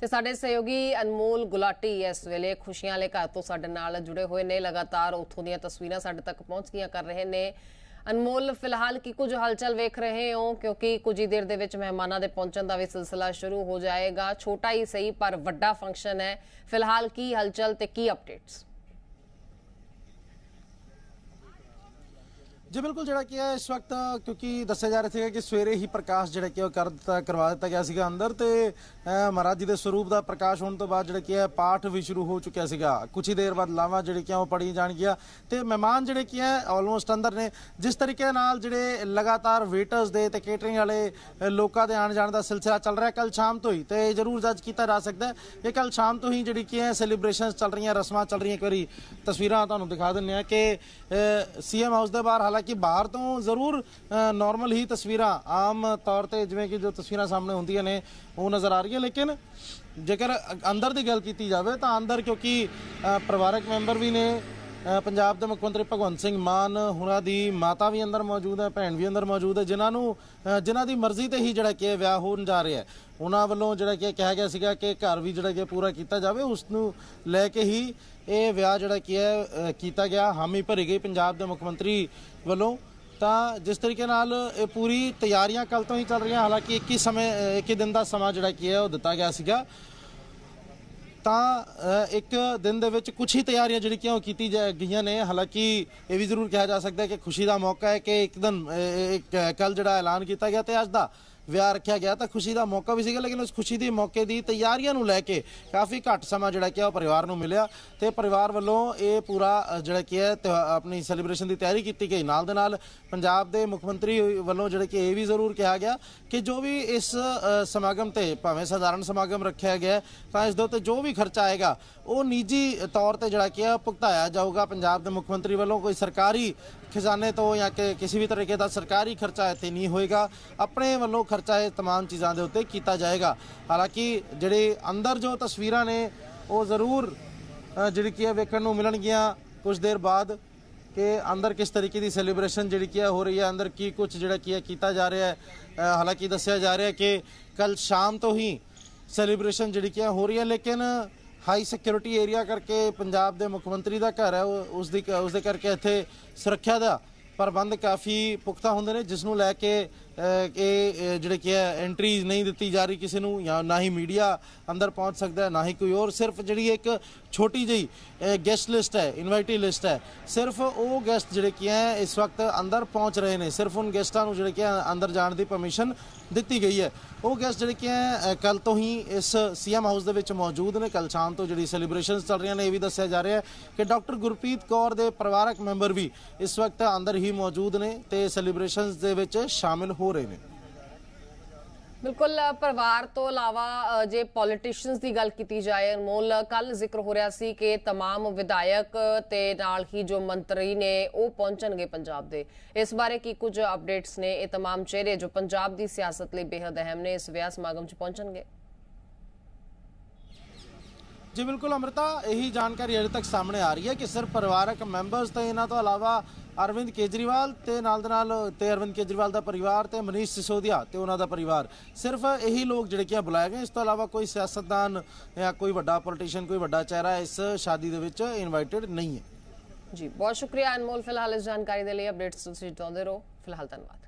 ਤੇ ਸਾਡੇ ਸਹਿਯੋਗੀ ਅਨਮੋਲ ਗੁਲਾਟੀ ਇਸ ਵੇਲੇ ਖੁਸ਼ੀਆਂ ਵਾਲੇ ਘਰ ਤੋਂ ਸਾਡੇ ਨਾਲ ਜੁੜੇ ਹੋਏ ਨੇ ਲਗਾਤਾਰ ਉੱਥੋਂ ਦੀਆਂ ਤਸਵੀਰਾਂ ਸਾਡੇ ਤੱਕ ਗਈਆਂ ਕਰ ਰਹੇ ਨੇ ਅਨਮੋਲ ਫਿਲਹਾਲ ਕੀ ਕੁਝ ਹਲਚਲ ਵੇਖ ਰਹੇ ਹੋ ਕਿਉਂਕਿ ਕੁਝ ਹੀ ਦੇਰ ਦੇ ਵਿੱਚ ਮਹਿਮਾਨਾਂ ਦੇ ਪਹੁੰਚਣ ਦਾ ਵੀ ਸਿਲਸਿਲਾ ਸ਼ੁਰੂ ਹੋ ਜਾਏਗਾ ਛੋਟਾ ਹੀ ਸਹੀ ਪਰ ਵੱਡਾ ਫੰਕਸ਼ਨ ਹੈ ਫਿਲਹਾਲ ਕੀ ਹਲਚਲ ਤੇ ਕੀ ਅਪਡੇਟਸ ਜੀ ਬਿਲਕੁਲ ਜਿਹੜਾ ਕਿ ਹੈ ਇਸ ਵਕਤ ਕਿਉਂਕਿ ਦੱਸਿਆ ਜਾ ਰਿਹਾ ਸੀਗਾ ਕਿ ਸਵੇਰੇ ਹੀ ਪ੍ਰਕਾਸ਼ ਜਿਹੜਾ ਕਿ ਉਹ ਕਰ ਦਿੱਤਾ ਕਰਵਾ ਦਿੱਤਾ ਗਿਆ ਸੀਗਾ ਅੰਦਰ ਤੇ ਮਹਾਰਾਜ ਜੀ ਦੇ ਸਰੂਪ ਦਾ ਪ੍ਰਕਾਸ਼ ਹੋਣ ਤੋਂ ਬਾਅਦ ਜਿਹੜਾ ਕਿ ਹੈ ਪਾਠ ਵੀ ਸ਼ੁਰੂ ਹੋ ਚੁੱਕਿਆ ਸੀਗਾ ਕੁਝ ਹੀ ਦੇਰ ਬਾਅਦ ਲਾਵਾ ਜਿਹੜੇ ਕਿ ਉਹ ਪੜੀ ਜਾਣ ਗਿਆ ਤੇ ਮਹਿਮਾਨ ਜਿਹੜੇ ਕਿ ਹੈ ਆਲਮੋਸਟ ਅੰਦਰ ਨੇ ਜਿਸ ਤਰੀਕੇ ਨਾਲ ਜਿਹੜੇ ਲਗਾਤਾਰ ਵੇਟਰਸ ਦੇ ਤੇ ਕੇਟਰਿੰਗ ਵਾਲੇ ਲੋਕਾਂ ਦੇ ਆਣ ਜਾਣ ਦਾ ਸਿਲਸਿਲਾ ਚੱਲ ਰਿਹਾ ਕੱਲ ਸ਼ਾਮ ਤੋਂ ਹੀ ਤੇ ਜ਼ਰੂਰ ਜੱਜ ਕੀਤਾ ਜਾ ਸਕਦਾ ਇਹ ਕੱਲ ਸ਼ਾਮ ਤੋਂ ਹੀ ਜਿਹੜੀ ਕਿ ਹੈ ਸੈਲੀਬ੍ਰੇਸ਼ਨਸ ਚੱਲ ਰਹੀਆਂ ਰਸਮਾਂ ਚੱਲ ਰਹੀਆਂ ਇੱਕ ਵਾਰੀ ਤਸਵੀਰਾਂ ਤੁਹਾਨੂੰ ਦਿਖਾ ਦਿੰਨੇ ਆ ਕਿ ਸੀਐਮ ਹਾਊਸ ਦੇ ਬਾਹਰ ਹਾਲਾਂਕਿ ਬਾਹਰ ਤੋਂ ਜ਼ਰੂਰ ਨਾਰਮਲ ਹੀ ਤਸਵੀਰਾਂ ਆਮ ਤੌਰ ਤੇ ਜਿਵੇਂ ਕਿ ਜੋ ਤਸਵੀਰਾਂ ਸਾਹਮਣੇ ਹੁੰਦੀਆਂ ਨੇ ਉਹ ਨਜ਼ਰ ਆ ਰਹੀਆਂ ਲੇਕਿਨ ਜੇਕਰ ਅੰਦਰ ਦੀ ਗੱਲ ਕੀਤੀ ਜਾਵੇ ਤਾਂ ਅੰਦਰ ਕਿਉਂਕਿ ਪਰਿਵਾਰਕ ਮੈਂਬਰ ਵੀ ਨੇ ਪੰਜਾਬ ਦੇ ਮੁੱਖ ਮੰਤਰੀ ਭਗਵੰਤ ਸਿੰਘ ਮਾਨ ਹੁਣਾਂ ਦੀ ਮਾਤਾ ਵੀ ਅੰਦਰ ਮੌਜੂਦ ਹੈ ਭੈਣ ਵੀ ਅੰਦਰ ਮੌਜੂਦ ਹੈ ਜਿਨ੍ਹਾਂ ਨੂੰ ਜਿਨ੍ਹਾਂ ਦੀ ਮਰਜ਼ੀ ਤੇ ਹੀ ਜਿਹੜਾ ਕਿ ਵਿਆਹ ਹੋਣ ਜਾ ਰਿਹਾ ਹੈ ਉਹਨਾਂ ਵੱਲੋਂ ਜਿਹੜਾ ਕਿ ਕਿਹਾ ਗਿਆ ਸੀਗਾ ਕਿ ਘਰ ਵੀ ਜਿਹੜਾ ਕਿ ਪੂਰਾ ਕੀਤਾ ਜਾਵੇ ਉਸ ਨੂੰ ਲੈ ਕੇ ਹੀ ਇਹ ਵਿਆਹ ਜਿਹੜਾ ਕਿ ਹੈ ਕੀਤਾ ਗਿਆ ਹਾਮੀ ਭਰੀ ਗਈ ਪੰਜਾਬ ਦੇ ਮੁੱਖ ਮੰਤਰੀ ਵੱਲੋਂ ਤਾਂ ਜਿਸ ਤਰੀਕੇ ਨਾਲ ਇਹ ਪੂਰੀ ਤਿਆਰੀਆਂ ਕੱਲ ਤੋਂ ਹੀ ਚੱਲ ਰਹੀਆਂ ਹਾਲਾਂਕਿ ਇੱਕ ਹੀ ਸਮੇਂ ਇੱਕ ਹੀ ਦਿਨ ਦਾ ਸਮਾਂ ਜਿਹੜਾ ਕਿ ਹੈ ਉਹ ਦਿੱਤਾ ਗਿਆ ਸੀਗਾ ਤਾਂ ਇੱਕ ਦਿਨ ਦੇ ਵਿੱਚ ਕੁਝ ਹੀ ਤਿਆਰੀਆਂ ਜਿਹੜੀ ਕਿ ਉਹ ਕੀਤੀ ਗਈਆਂ ਨੇ ਹਾਲਾਂਕਿ ਇਹ ਵੀ ਜ਼ਰੂਰ ਕਿਹਾ ਜਾ ਸਕਦਾ ਹੈ ਕਿ ਖੁਸ਼ੀ ਦਾ ਮੌਕਾ ਹੈ ਕਿ ਇੱਕ ਦਿਨ ਇੱਕ ਕੱਲ ਜਿਹੜਾ ਐਲਾਨ ਕੀਤਾ ਗਿਆ ਤੇ ਅੱਜ ਦਾ ਵਿਆਹ ਰੱਖਿਆ ਗਿਆ ਤਾਂ ਖੁਸ਼ੀ ਦਾ ਮੌਕਾ ਵੀ ਸੀਗਾ ਲੇਕਿਨ ਉਸ ਖੁਸ਼ੀ ਦੇ ਮੌਕੇ ਦੀ ਤਿਆਰੀਆਂ ਨੂੰ ਲੈ ਕੇ ਕਾਫੀ ਘੱਟ ਸਮਾਂ ਜਿਹੜਾ ਕਿ ਉਹ ਪਰਿਵਾਰ ਨੂੰ ਮਿਲਿਆ ਤੇ ਪਰਿਵਾਰ ਵੱਲੋਂ ਇਹ ਪੂਰਾ ਜਿਹੜਾ ਕਿ ਹੈ ਆਪਣੀ ਸੈਲੀਬ੍ਰੇਸ਼ਨ ਦੀ ਤਿਆਰੀ ਕੀਤੀ ਗਈ ਨਾਲ ਦੇ ਨਾਲ ਪੰਜਾਬ ਦੇ ਮੁੱਖ ਮੰਤਰੀ ਵੱਲੋਂ ਜਿਹੜਾ ਕਿ ਇਹ ਵੀ ਜ਼ਰੂਰ ਕਿਹਾ ਗਿਆ ਕਿ ਜੋ ਵੀ ਇਸ ਸਮਾਗਮ ਤੇ ਭਾਵੇਂ ਸਧਾਰਨ ਸਮਾਗਮ ਰੱਖਿਆ ਗਿਆ ਤਾਂ ਇਸ ਦੇ ਉੱਤੇ ਜੋ ਵੀ ਖਰਚਾ ਆਏਗਾ ਉਹ ਨਿੱਜੀ ਤੌਰ ਤੇ ਜਿਹੜਾ ਕਿ ਭੁਗਤਾਇਆ ਜਾਊਗਾ ਪੰਜਾਬ ਦੇ ਮੁੱਖ ਮੰਤਰੀ ਵੱਲੋਂ ਕੋਈ ਸਰਕਾਰੀ ਖਜ਼ਾਨੇ ਤੋਂ ਜਾਂ ਕਿ ਕਿਸੇ ਵੀ ਤਰੀਕੇ ਦਾ ਸਰਕਾਰੀ ਖਰਚਾ ਇੱਥੇ ਨਹੀਂ ਹੋਏਗਾ ਆਪਣੇ ਵੱਲੋਂ ਖਰਚਾ ਇਹ तमाम ਚੀਜ਼ਾਂ ਦੇ ਉੱਤੇ ਕੀਤਾ ਜਾਏਗਾ ਹਾਲਾਂਕਿ ਜਿਹੜੇ ਅੰਦਰ ਜੋ ਤਸਵੀਰਾਂ ਨੇ ਉਹ ਜ਼ਰੂਰ ਜਿਹੜੀ ਕੀ ਹੈ ਵੇਖਣ ਨੂੰ ਮਿਲਣਗੀਆਂ ਕੁਝ ਦੇਰ ਬਾਅਦ ਕਿ ਅੰਦਰ ਕਿਸ ਤਰੀਕੇ ਦੀ ਸੈਲੀਬ੍ਰੇਸ਼ਨ ਜਿਹੜੀ ਕੀ ਹੋ ਰਹੀ ਹੈ ਅੰਦਰ ਕੀ ਕੁਝ ਜਿਹੜਾ ਕੀ ਕੀਤਾ ਜਾ ਰਿਹਾ ਹੈ ਹਾਲਾਂਕਿ ਦੱਸਿਆ ਜਾ ਰਿਹਾ ਹੈ ਕਿ ਕੱਲ ਸ਼ਾਮ ਤੋਂ ਹੀ ਸੈਲੀਬ੍ਰੇਸ਼ਨ ਜਿਹੜੀ ਕੀ ਹੋ ਰਹੀ ਹੈ ਲੇਕਿਨ ਹਾਈ ਸਿਕਿਉਰਿਟੀ ਏਰੀਆ ਕਰਕੇ ਪੰਜਾਬ ਦੇ ਮੁੱਖ ਮੰਤਰੀ ਦਾ ਘਰ ਹੈ ਉਸ ਦੀ ਉਸ ਦੇ ਕਰਕੇ ਇੱਥੇ ਸੁਰੱਖਿਆ ਦਾ ਪ੍ਰਬੰਧ ਕਾਫੀ ਪੁਖਤਾ ਹੁੰਦੇ ਨੇ ਜਿਸ ਨੂੰ ਲੈ ਕੇ ਕਿ ਜਿਹੜੇ ਕਿ ਐਂਟਰੀਜ਼ ਨਹੀਂ ਦਿੱਤੀ ਜਾ ਰਹੀ ਕਿਸੇ ਨੂੰ ਜਾਂ ਨਾ ਹੀ ਮੀਡੀਆ ਅੰਦਰ ਪਹੁੰਚ ਸਕਦਾ ਹੈ ਨਾ ਹੀ ਕੋਈ ਹੋਰ ਸਿਰਫ ਜਿਹੜੀ ਇੱਕ ਛੋਟੀ ਜਿਹੀ ਗੈਸਟ ਲਿਸਟ ਹੈ ਇਨਵਾਈਟੀ ਲਿਸਟ ਹੈ ਸਿਰਫ ਉਹ ਗੈਸਟ ਜਿਹੜੇ ਕਿ ਹੈ ਇਸ ਵਕਤ ਅੰਦਰ ਪਹੁੰਚ ਰਹੇ ਨੇ ਸਿਰਫ ਉਹਨਾਂ ਗੈਸਟਾਂ ਨੂੰ ਜਿਹੜੇ ਕਿ ਅੰਦਰ ਜਾਣ ਦੀ ਪਰਮਿਸ਼ਨ ਦਿੱਤੀ ਗਈ ਹੈ ਉਹ ਗੈਸਟ ਜਿਹੜੇ ਕਿ ਹੈ ਕੱਲ ਤੋਂ ਹੀ ਇਸ ਸੀਐਮ ਹਾਊਸ ਦੇ ਵਿੱਚ ਮੌਜੂਦ ਨੇ ਕੱਲ ਸ਼ਾਮ ਤੋਂ ਜਿਹੜੀ ਸੈਲੀਬ੍ਰੇਸ਼ਨਸ ਚੱਲ ਰਹੀਆਂ ਨੇ ਇਹ ਵੀ ਦੱਸਿਆ ਜਾ ਰਿਹਾ ਹੈ ਕਿ ਡਾਕਟਰ ਗੁਰਪ੍ਰੀਤ ਕੌਰ ਦੇ ਪਰਿਵਾਰਕ ਮੈਂਬਰ ਵੀ ਇਸ ਵਕਤ ਅੰਦਰ ਹੀ ਮੌਜੂਦ ਨੇ ਤੇ ਸੈਲੀਬ੍ਰੇਸ਼ਨਸ ਦੇ ਵਿੱਚ ਸ਼ਾਮਿਲ ਹੋ ਹੋ ਰਹੇ ਨੇ ਬਿਲਕੁਲ ਪਰਿਵਾਰ ਤੋਂ ਇਲਾਵਾ ਜੇ ਪੋਲਿਟਿਸ਼ੀਅਨਸ ਦੀ ਗੱਲ ਕੀਤੀ ਜਾਏ ਅਨਮੋਲ ਕੱਲ ਜ਼ਿਕਰ ਹੋ ਰਿਹਾ ਸੀ ਕਿ तमाम ਵਿਧਾਇਕ ਤੇ ਨਾਲ ਹੀ ਜੋ ਮੰਤਰੀ ਨੇ ਉਹ ਪਹੁੰਚਣਗੇ ਪੰਜਾਬ ਦੇ ਇਸ ਬਾਰੇ ਕੀ ਕੁਝ ਅਪਡੇਟਸ ਨੇ ਇਹ तमाम ਚਿਹਰੇ ਜੋ ਪੰਜਾਬ ਦੀ ਸਿਆਸਤ ਲਈ ਬੇहद ਅਹਿਮ ਨੇ ਇਸ ਵਿਆਹ ਸਮਾਗਮ 'ਚ ਪਹੁੰਚਣਗੇ ਜੀ ਬਿਲਕੁਲ ਅਮਰਤਾ ਇਹੀ ਜਾਣਕਾਰੀ ਅਜੇ ਤੱਕ ਸਾਹਮਣੇ ਆ ਰਹੀ ਹੈ ਕਿ ਸਿਰਫ ਪਰਿਵਾਰਕ ਮੈਂਬਰਸ ਤੇ ਇਹਨਾਂ ਤੋਂ ਇਲਾਵਾ ਅਰਵਿੰਦ ਕੇਜਰੀਵਾਲ ਤੇ ਨਾਲ ਦੇ ਨਾਲ ਤੇ ਅਰਵਿੰਦ ਕੇਜਰੀਵਾਲ ਦਾ ਪਰਿਵਾਰ ਤੇ ਮਨੀਸ਼ ਸਿਸੋਦੀਆ ਤੇ ਉਹਨਾਂ ਦਾ ਪਰਿਵਾਰ ਸਿਰਫ ਇਹੀ ਲੋਕ ਜਿਹੜੇ ਕਿ ਬੁਲਾਏ ਗਏ ਇਸ ਤੋਂ ਇਲਾਵਾ ਕੋਈ ਸਿਆਸਤਦਾਨ ਜਾਂ ਕੋਈ ਵੱਡਾ ਪੋਲੀਟੀਸ਼ੀਅਨ ਕੋਈ ਵੱਡਾ ਚਿਹਰਾ ਇਸ ਸ਼ਾਦੀ ਦੇ ਵਿੱਚ ਇਨਵਾਈਟਡ ਨਹੀਂ ਹੈ ਜੀ ਬਹੁਤ ਸ਼ੁਕਰੀਆ ਅਨਮੋਲ ਫਿਲਹਾਲ ਇਸ ਜਾਣਕਾਰੀ ਦੇ ਲਈ ਅਪਡੇਟਸ ਤੁਸੀਂ ਦਿੰਦੇ ਰਹੋ ਫਿਲਹਾਲ ਧੰਨਵਾਦ